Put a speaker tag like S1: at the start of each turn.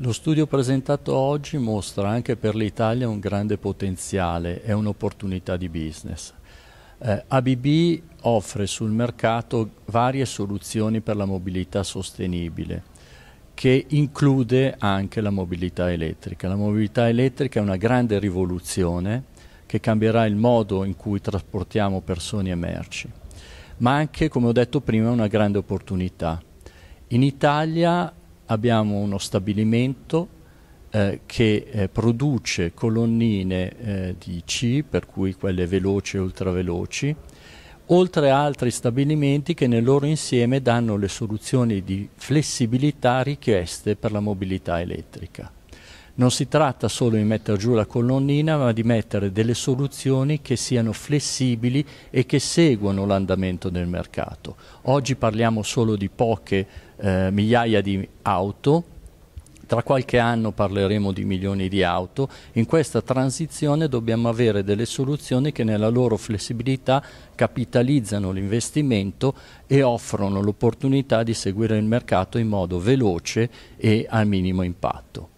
S1: Lo studio presentato oggi mostra anche per l'Italia un grande potenziale e un'opportunità di business. Eh, ABB offre sul mercato varie soluzioni per la mobilità sostenibile che include anche la mobilità elettrica. La mobilità elettrica è una grande rivoluzione che cambierà il modo in cui trasportiamo persone e merci, ma anche, come ho detto prima, una grande opportunità. In Italia abbiamo uno stabilimento eh, che eh, produce colonnine eh, di C, per cui quelle veloci e ultraveloci, oltre a altri stabilimenti che nel loro insieme danno le soluzioni di flessibilità richieste per la mobilità elettrica. Non si tratta solo di mettere giù la colonnina, ma di mettere delle soluzioni che siano flessibili e che seguano l'andamento del mercato. Oggi parliamo solo di poche eh, migliaia di auto, tra qualche anno parleremo di milioni di auto, in questa transizione dobbiamo avere delle soluzioni che nella loro flessibilità capitalizzano l'investimento e offrono l'opportunità di seguire il mercato in modo veloce e al minimo impatto.